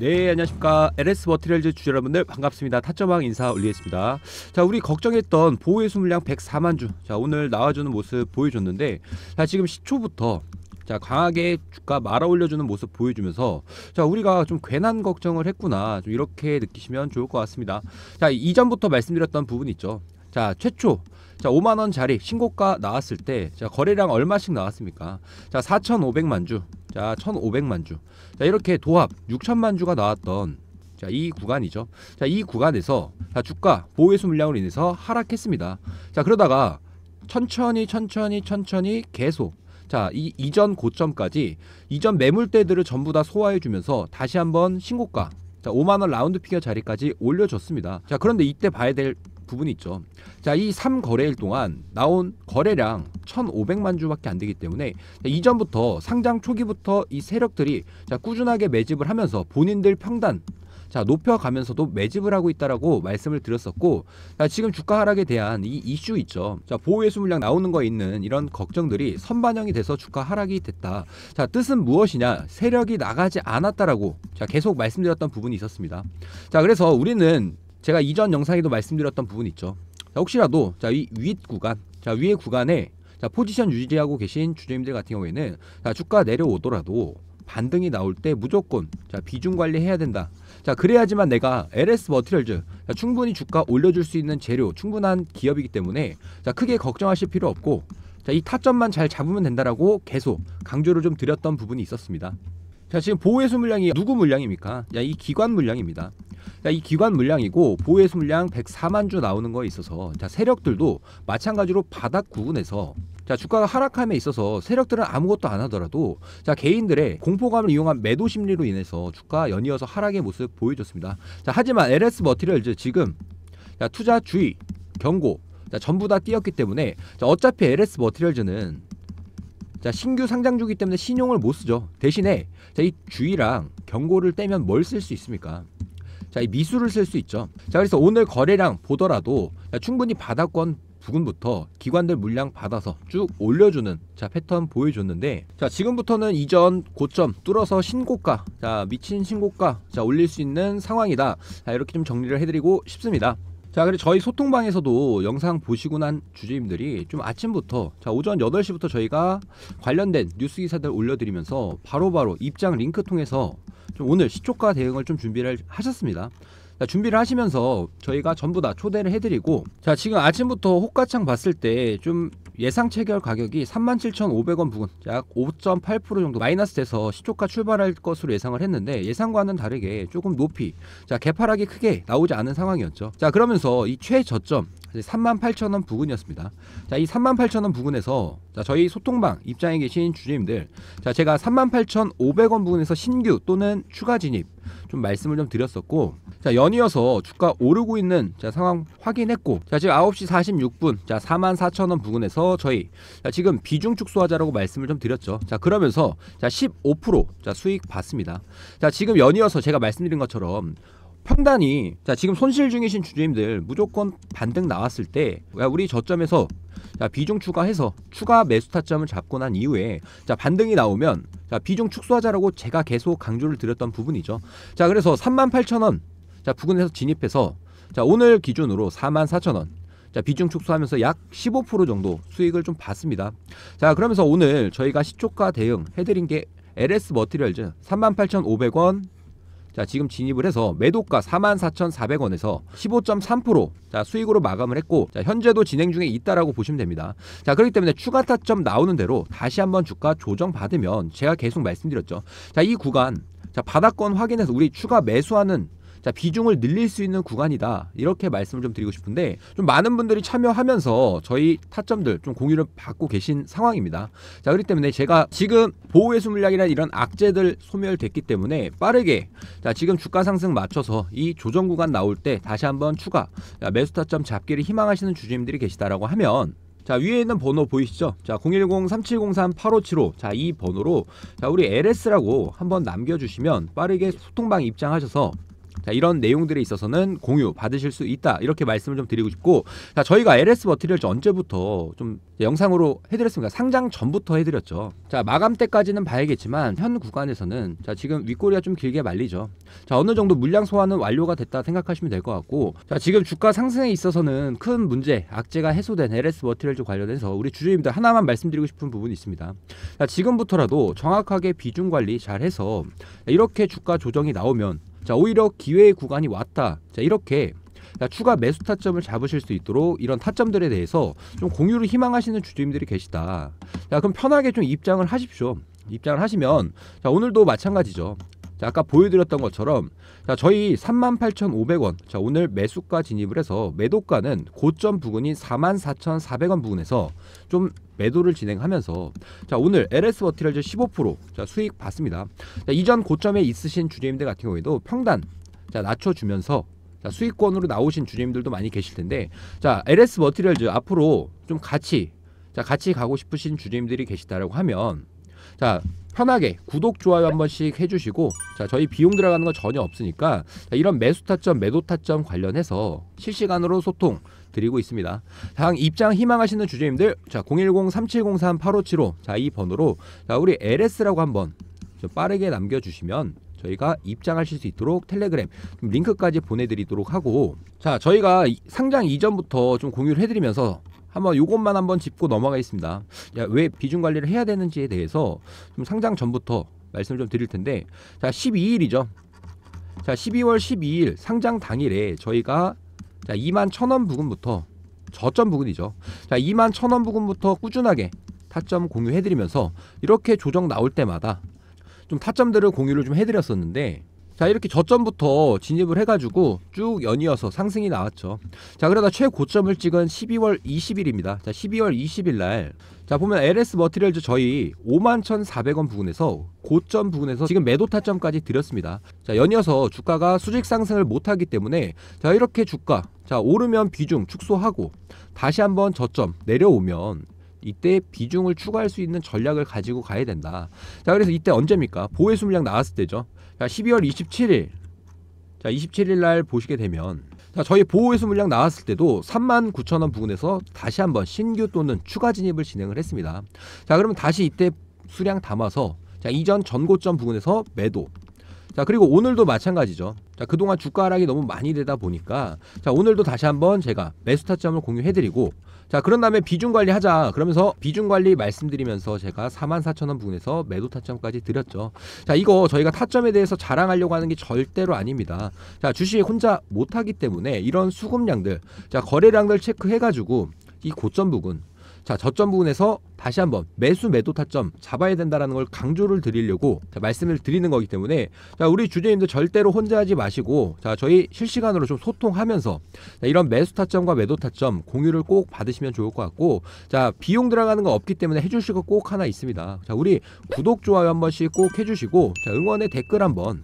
네, 안녕하십니까. LS 버티렐즈 주주 여러분들 반갑습니다. 타점왕 인사 올리겠습니다. 자, 우리 걱정했던 보호의 수물량 104만 주. 자, 오늘 나와주는 모습 보여줬는데, 자, 지금 시초부터 자 강하게 주가 말아 올려주는 모습 보여주면서 자 우리가 좀 괜한 걱정을 했구나 좀 이렇게 느끼시면 좋을 것 같습니다 자 이전부터 말씀드렸던 부분 있죠 자 최초 자 5만원 자리 신고가 나왔을 때 자 거래량 얼마씩 나왔습니까 자 4,500만 주 자, 1,500만 주. 자, 이렇게 도합 6천만 주가 나왔던 자, 이 구간이죠. 자, 이 구간에서 자, 주가 보호해수 물량으로 인해서 하락했습니다. 자, 그러다가 천천히 천천히 천천히 계속 자, 이 이전 고점까지 이전 매물대들을 전부 다 소화해 주면서 다시 한번 신고가 자, 5만 원 라운드 피겨 자리까지 올려 줬습니다. 자, 그런데 이때 봐야 될 부분이 있죠. 자, 이 3거래일 동안 나온 거래량 1,500만 주밖에 안 되기 때문에 자, 이전부터 상장 초기부터 이 세력들이 자, 꾸준하게 매집을 하면서 본인들 평단 자, 높여가면서도 매집을 하고 있다라고 말씀을 드렸었고 자, 지금 주가 하락에 대한 이 이슈 있죠. 자, 보호예수 물량 나오는 거 있는 이런 걱정들이 선반영이 돼서 주가 하락이 됐다. 자, 뜻은 무엇이냐? 세력이 나가지 않았다라고 자, 계속 말씀드렸던 부분이 있었습니다. 자, 그래서 우리는 제가 이전 영상에도 말씀드렸던 부분 있죠. 자, 혹시라도 자, 이윗 구간, 자, 위의 구간에 자, 포지션 유지하고 계신 주주님들 같은 경우에는 자, 주가 내려오더라도 반등이 나올 때 무조건 자, 비중 관리해야 된다. 자, 그래야지만 내가 LS 머티리얼즈 자, 충분히 주가 올려줄 수 있는 재료, 충분한 기업이기 때문에 자, 크게 걱정하실 필요 없고 자, 이 타점만 잘 잡으면 된다라고 계속 강조를 좀 드렸던 부분이 있었습니다. 자, 지금 보호해수 물량이 누구 물량입니까? 야, 이 기관 물량입니다. 자, 이 기관 물량이고 보호해수 물량 104만 주 나오는 거에 있어서 자, 세력들도 마찬가지로 바닥 구분해서 자, 주가가 하락함에 있어서 세력들은 아무것도 안 하더라도 자, 개인들의 공포감을 이용한 매도 심리로 인해서 주가 연이어서 하락의 모습 보여줬습니다. 자, 하지만 LS 머티리얼즈 지금 자, 투자 주의, 경고 자, 전부 다 띄었기 때문에 자, 어차피 LS 머티리얼즈는 자, 신규 상장 주기 때문에 신용을 못 쓰죠. 대신에 자, 이 주의랑 경고를 떼면 뭘 쓸 수 있습니까? 자, 이 미수를 쓸 수 있죠. 자, 그래서 오늘 거래량 보더라도 자, 충분히 바닥권 부근부터 기관들 물량 받아서 쭉 올려주는 자 패턴 보여줬는데 자 지금부터는 이전 고점 뚫어서 신고가 자 미친 신고가 자 올릴 수 있는 상황이다 자 이렇게 좀 정리를 해드리고 싶습니다 자, 그리고 저희 소통방에서도 영상 보시고 난 주주님들이 좀 아침부터 자, 오전 8시부터 저희가 관련된 뉴스 기사들 올려드리면서 바로바로 입장 링크 통해서 좀 오늘 시초가 대응을 좀 준비를 하셨습니다. 자, 준비를 하시면서 저희가 전부 다 초대를 해드리고 자, 지금 아침부터 호가창 봤을 때좀 예상 체결 가격이 37,500원 부근 약 5.8% 정도 마이너스 돼서 시초가 출발할 것으로 예상을 했는데 예상과는 다르게 조금 높이 자 개파락이 크게 나오지 않은 상황이었죠. 자 그러면서 이 최저점 38,000원 부근이었습니다. 자, 이 38,000원 부근에서 자, 저희 소통방 입장에 계신 주주님들 자, 제가 38,500원 부근에서 신규 또는 추가 진입 좀 말씀을 좀 드렸었고 자, 연이어서 주가 오르고 있는 자, 상황 확인했고 자, 지금 9시 46분 자, 44,000원 부근에서 저희 자, 지금 비중 축소하자라고 말씀을 좀 드렸죠. 자, 그러면서 자, 15% 자, 수익 받습니다 자, 지금 연이어서 제가 말씀드린 것처럼 판단이 자 지금 손실 중이신 주주님들 무조건 반등 나왔을 때 우리 저점에서 자 비중 추가해서 추가 매수 타점을 잡고 난 이후에 자 반등이 나오면 자 비중 축소하자라고 제가 계속 강조를 드렸던 부분이죠 자 그래서 38,000원 자 부근에서 진입해서 자 오늘 기준으로 44,000원 자 비중 축소하면서 약 15% 정도 수익을 좀 봤습니다 자 그러면서 오늘 저희가 시초가 대응 해드린 게 LS 머티리얼즈 38,500원 자, 지금 진입을 해서 매도가 44,400원에서 15.3% 자, 수익으로 마감을 했고 자, 현재도 진행 중에 있다라고 보시면 됩니다. 자, 그렇기 때문에 추가 타점 나오는 대로 다시 한번 주가 조정 받으면 제가 계속 말씀드렸죠. 자, 이 구간 자, 바닥권 확인해서 우리 추가 매수하는 자, 비중을 늘릴 수 있는 구간이다. 이렇게 말씀을 좀 드리고 싶은데 좀 많은 분들이 참여하면서 저희 타점들 좀 공유를 받고 계신 상황입니다. 자, 그렇기 때문에 제가 지금 보호회수 물량이란 이런 악재들 소멸됐기 때문에 빠르게 자, 지금 주가 상승 맞춰서 이 조정 구간 나올 때 다시 한번 추가 자, 매수 타점 잡기를 희망하시는 주주님들이 계시다라고 하면 자 위에 있는 번호 보이시죠? 자010-3703-8575자이 번호로 자 우리 LS라고 한번 남겨주시면 빠르게 소통방 입장하셔서 자, 이런 내용들에 있어서는 공유 받으실 수 있다. 이렇게 말씀을 좀 드리고 싶고 자, 저희가 LS 머티리얼즈 언제부터 좀 영상으로 해드렸습니다. 상장 전부터 해드렸죠. 자, 마감 때까지는 봐야겠지만 현 구간에서는 자, 지금 윗꼬리가 좀 길게 말리죠. 자, 어느 정도 물량 소화는 완료가 됐다 생각하시면 될 것 같고 자, 지금 주가 상승에 있어서는 큰 문제, 악재가 해소된 LS 머티리얼즈 관련해서 우리 주주님들 하나만 말씀드리고 싶은 부분이 있습니다. 자, 지금부터라도 정확하게 비중 관리 잘해서 이렇게 주가 조정이 나오면 자, 오히려 기회의 구간이 왔다. 자, 이렇게 자, 추가 매수 타점을 잡으실 수 있도록 이런 타점들에 대해서 좀 공유를 희망하시는 주주님들이 계시다. 자, 그럼 편하게 좀 입장을 하십시오. 입장을 하시면 자, 오늘도 마찬가지죠. 자, 아까 보여드렸던 것처럼 자, 저희 38,500원 자, 오늘 매수가 진입을 해서 매도가는 고점 부근인 44,400원 부근에서 좀 매도를 진행하면서 자 오늘 LS 버티라즈15% 자, 수익 받습니다 자, 이전 고점에 있으신 주주님들 같은 경우에도 평단 자, 낮춰주면서 자, 수익권으로 나오신 주주님들도 많이 계실 텐데 자 LS 머티리즈 앞으로 좀 같이 자 같이 가고 싶으신 주주님들이 계시다라고 하면 자 편하게 구독 좋아요 한 번씩 해주시고 자 저희 비용 들어가는 거 전혀 없으니까 자, 이런 매수 타점 매도 타점 관련해서 실시간으로 소통 드리고 있습니다. 당 입장 희망하시는 주제님들자010-3703-8575 자이 번호로 자 우리 LS라고 한번 좀 빠르게 남겨주시면 저희가 입장하실 수 있도록 텔레그램 링크까지 보내드리도록 하고 자 저희가 상장 이전부터 좀 공유를 해드리면서 한번 요것만 한번 짚고 넘어가겠습니다. 야, 왜 비중 관리를 해야 되는지에 대해서 좀 상장 전부터 말씀을 좀 드릴 텐데 자 12일이죠. 자 12월 12일 상장 당일에 저희가 자 2만 0원 부근부터 저점 부근이죠. 자 2만 0원 부근부터 꾸준하게 타점 공유해드리면서 이렇게 조정 나올 때마다 좀 타점들을 공유를 좀 해드렸었는데 자 이렇게 저점부터 진입을 해가지고 쭉 연이어서 상승이 나왔죠 자 그러다 최고점을 찍은 12월 20일입니다 자 12월 20일 날자 보면 LS 머티리얼즈 저희 51,400원 부근에서 고점 부근에서 지금 매도 타점까지 드렸습니다 자 연이어서 주가가 수직 상승을 못하기 때문에 자 이렇게 주가 자 오르면 비중 축소하고 다시 한번 저점 내려오면 이때 비중을 추가할 수 있는 전략을 가지고 가야 된다. 자, 그래서 이때 언제입니까? 보혜 수물량 나왔을 때죠. 자, 12월 27일. 자, 27일 날 보시게 되면 자, 저희 보호회수 물량 나왔을 때도 3만 9천 원 부근에서 다시 한번 신규 또는 추가 진입을 진행을 했습니다. 자, 그러면 다시 이때 수량 담아서 자, 이전 전고점 부근에서 매도. 자, 그리고 오늘도 마찬가지죠. 자, 그동안 주가 하락이 너무 많이 되다 보니까 자, 오늘도 다시 한번 제가 매수 타점을 공유해 드리고 자 그런 다음에 비중 관리하자 그러면서 비중 관리 말씀드리면서 제가 44,000원 부근에서 매도 타점까지 드렸죠 자 이거 저희가 타점에 대해서 자랑하려고 하는 게 절대로 아닙니다 자 주식 혼자 못하기 때문에 이런 수급량들 자 거래량들 체크해가지고 이 고점 부근 자 저점 부분에서 다시 한번 매수 매도 타점 잡아야 된다라는 걸 강조를 드리려고 말씀을 드리는 거기 때문에 자 우리 주제님들 절대로 혼자 하지 마시고 자 저희 실시간으로 좀 소통하면서 자, 이런 매수 타점과 매도 타점 공유를 꼭 받으시면 좋을 것 같고 자 비용 들어가는 거 없기 때문에 해주실 거 꼭 하나 있습니다 자 우리 구독 좋아요 한 번씩 꼭 해주시고 자 응원의 댓글 한번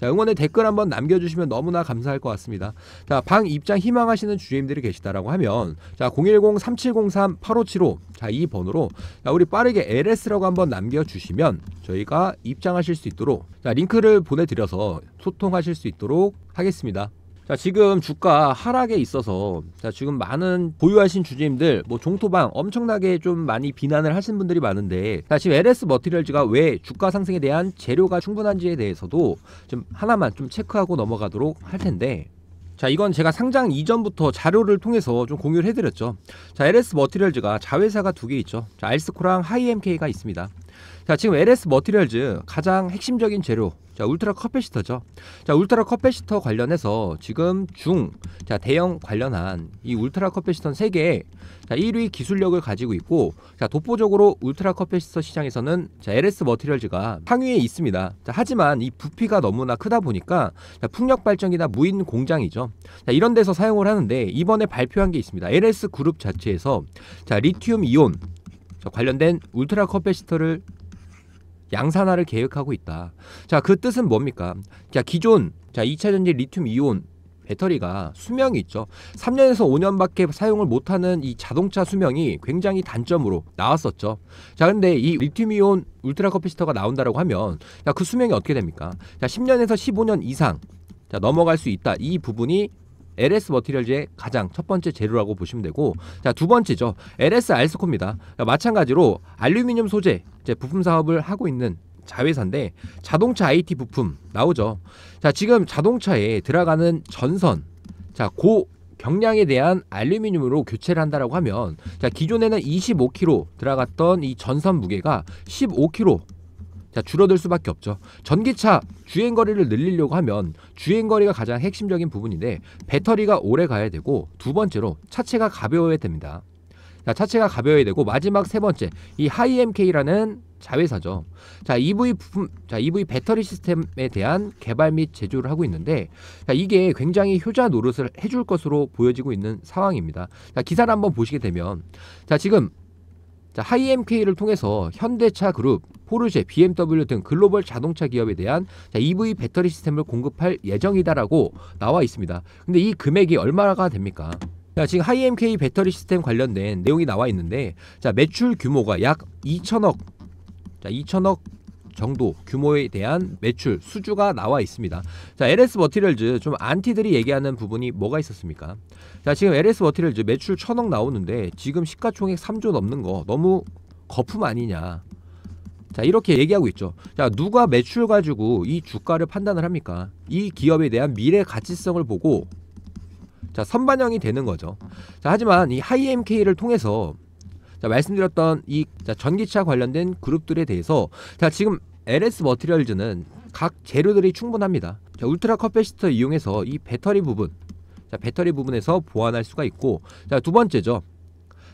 자, 응원의 댓글 한번 남겨주시면 너무나 감사할 것 같습니다. 자, 방 입장 희망하시는 주임들이 계시다라고 하면 자, 010-3703-8575 자, 이 번호로 자, 우리 빠르게 LS라고 한번 남겨주시면 저희가 입장하실 수 있도록 자, 링크를 보내드려서 소통하실 수 있도록 하겠습니다. 자, 지금 주가 하락에 있어서 자, 지금 많은 보유하신 주주님들 뭐 종토방 엄청나게 좀 많이 비난을 하신 분들이 많은데 자, 지금 LS 머티리얼즈가 왜 주가 상승에 대한 재료가 충분한지에 대해서도 좀 하나만 좀 체크하고 넘어가도록 할 텐데 자 이건 제가 상장 이전부터 자료를 통해서 좀 공유를 해드렸죠 자 LS 머티리얼즈가 자회사가 두 개 있죠 자 알스코랑 하이엠케이가 있습니다 자, 지금 LS 머티리얼즈 가장 핵심적인 재료. 자, 울트라 컵패시터죠. 자, 울트라 컵패시터 관련해서 지금 중, 자, 대형 관련한 이 울트라 컵패시터 3개 자, 1위 기술력을 가지고 있고, 자, 독보적으로 울트라 컵패시터 시장에서는 자, LS 머티리얼즈가 상위에 있습니다. 자, 하지만 이 부피가 너무나 크다 보니까 자, 풍력 발전기나 무인 공장이죠. 자, 이런 데서 사용을 하는데 이번에 발표한 게 있습니다. LS 그룹 자체에서 자, 리튬 이온 관련된 울트라 컵패시터를 양산화를 계획하고 있다. 자, 그 뜻은 뭡니까? 자, 기존 자, 2차 전지 리튬 이온 배터리가 수명이 있죠. 3년에서 5년밖에 사용을 못하는 이 자동차 수명이 굉장히 단점으로 나왔었죠. 자, 근데 이 리튬이온 울트라 커피시터가 나온다라고 하면 자, 그 수명이 어떻게 됩니까? 자, 10년에서 15년 이상 자, 넘어갈 수 있다. 이 부분이 LS 머티리얼즈의 가장 첫 번째 재료라고 보시면 되고 자 두 번째죠 LS 알스코입니다. 마찬가지로 알루미늄 소재 이제 부품 사업을 하고 있는 자회사인데 자동차 IT 부품 나오죠. 자 지금 자동차에 들어가는 전선 자 고 경량에 대한 알루미늄으로 교체를 한다라고 하면 자 기존에는 25kg 들어갔던 이 전선 무게가 15kg 자, 줄어들 수밖에 없죠. 전기차 주행 거리를 늘리려고 하면 주행 거리가 가장 핵심적인 부분인데 배터리가 오래 가야 되고 두 번째로 차체가 가벼워야 됩니다. 자, 차체가 가벼워야 되고 마지막 세 번째 이 하이엠케이라는 자회사죠. 자, EV 부품, 자, EV 배터리 시스템에 대한 개발 및 제조를 하고 있는데, 자, 이게 굉장히 효자 노릇을 해줄 것으로 보여지고 있는 상황입니다. 자, 기사를 한번 보시게 되면, 자, 지금 하이엠케이를 통해서 현대차 그룹, 포르쉐, BMW 등 글로벌 자동차 기업에 대한 EV 배터리 시스템을 공급할 예정이다라고 나와 있습니다. 근데 이 금액이 얼마가 됩니까? 자, 지금 하이엠케이 배터리 시스템 관련된 내용이 나와 있는데 자, 매출 규모가 약 2천억 자, 2천억 정도 규모에 대한 매출 수주가 나와 있습니다. 자, LS 머티리얼즈 좀 안티들이 얘기하는 부분이 뭐가 있었습니까? 자, 지금 LS 머티리얼즈 매출 천억 나오는데 지금 시가총액 3조 넘는 거 너무 거품 아니냐? 자 이렇게 얘기하고 있죠 자 누가 매출 가지고 이 주가를 판단을 합니까 이 기업에 대한 미래 가치성을 보고 자 선반영이 되는 거죠 자 하지만 이 하이MK를 통해서 자, 말씀드렸던 이 자, 전기차 관련된 그룹들에 대해서 자, 지금 LS 머티리얼즈는 각 재료들이 충분합니다. 자, 울트라 커패시터 이용해서 이 배터리 부분 자, 배터리 부분에서 보완할 수가 있고 자, 두 번째죠.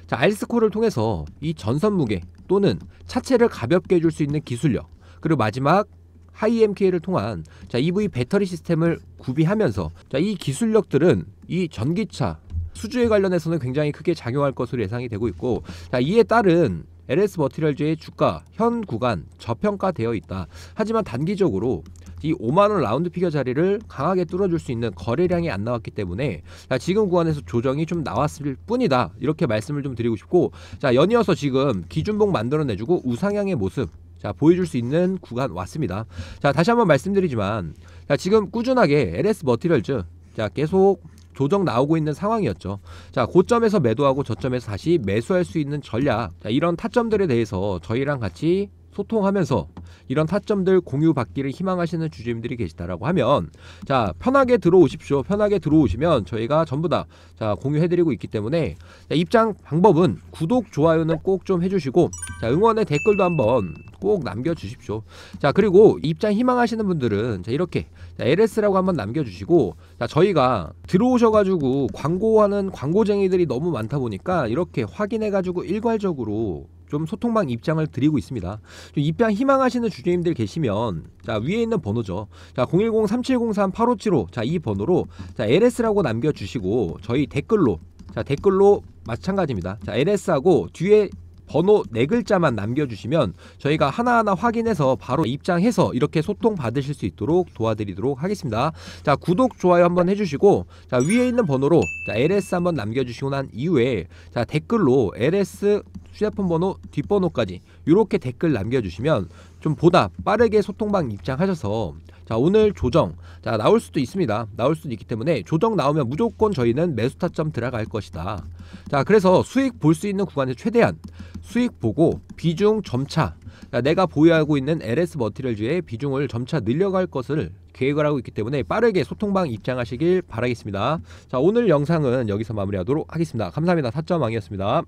자, 알스코를 통해서 이 전선 무게 또는 차체를 가볍게 해줄 수 있는 기술력 그리고 마지막 하이MK를 통한 자, EV 배터리 시스템을 구비하면서 자, 이 기술력들은 이 전기차 수주에 관련해서는 굉장히 크게 작용할 것으로 예상이 되고 있고 자, 이에 따른 LS 머티리얼즈의 주가 현 구간 저평가되어 있다. 하지만 단기적으로 이 5만원 라운드 피겨 자리를 강하게 뚫어줄 수 있는 거래량이 안 나왔기 때문에 자, 지금 구간에서 조정이 좀 나왔을 뿐이다. 이렇게 말씀을 좀 드리고 싶고 자 연이어서 지금 기준봉 만들어내주고 우상향의 모습 자 보여줄 수 있는 구간 왔습니다. 자 다시 한번 말씀드리지만 자 지금 꾸준하게 LS 머티리얼즈 자 계속 조정 나오고 있는 상황이었죠. 자, 고점에서 매도하고 저점에서 다시 매수할 수 있는 전략. 자, 이런 타점들에 대해서 저희랑 같이 소통하면서 이런 타점들 공유받기를 희망하시는 주주님들이 계시다라고 하면 자 편하게 들어오십시오. 편하게 들어오시면 저희가 전부 다자 공유해드리고 있기 때문에 자, 입장 방법은 구독 좋아요는 꼭 좀 해주시고 자 응원의 댓글도 한번 꼭 남겨주십시오. 자 그리고 입장 희망하시는 분들은 자 이렇게 자, LS라고 한번 남겨주시고 자 저희가 들어오셔가지고 광고하는 광고쟁이들이 너무 많다 보니까 이렇게 확인해가지고 일괄적으로 좀 소통방 입장을 드리고 있습니다. 입장 희망하시는 주주님들 계시면 자 위에 있는 번호죠. 자 010-3703-8575 자 이 번호로 자 LS라고 남겨주시고 저희 댓글로 자 댓글로 마찬가지입니다. 자 LS하고 뒤에 번호 네 글자만 남겨주시면 저희가 하나하나 확인해서 바로 입장해서 이렇게 소통 받으실 수 있도록 도와드리도록 하겠습니다. 자 구독 좋아요 한번 해주시고 자 위에 있는 번호로 자 LS 한번 남겨주시고 난 이후에 자 댓글로 LS 휴대폰 번호 뒷번호까지 이렇게 댓글 남겨주시면 좀 보다 빠르게 소통방 입장하셔서 자 오늘 조정 자 나올 수도 있습니다 나올 수도 있기 때문에 조정 나오면 무조건 저희는 매수 타점 들어갈 것이다 자 그래서 수익 볼 수 있는 구간에 최대한 수익 보고 비중 점차 자, 내가 보유하고 있는 LS 머티리얼즈의 비중을 점차 늘려갈 것을 계획을 하고 있기 때문에 빠르게 소통방 입장하시길 바라겠습니다 자 오늘 영상은 여기서 마무리하도록 하겠습니다 감사합니다 타점왕이었습니다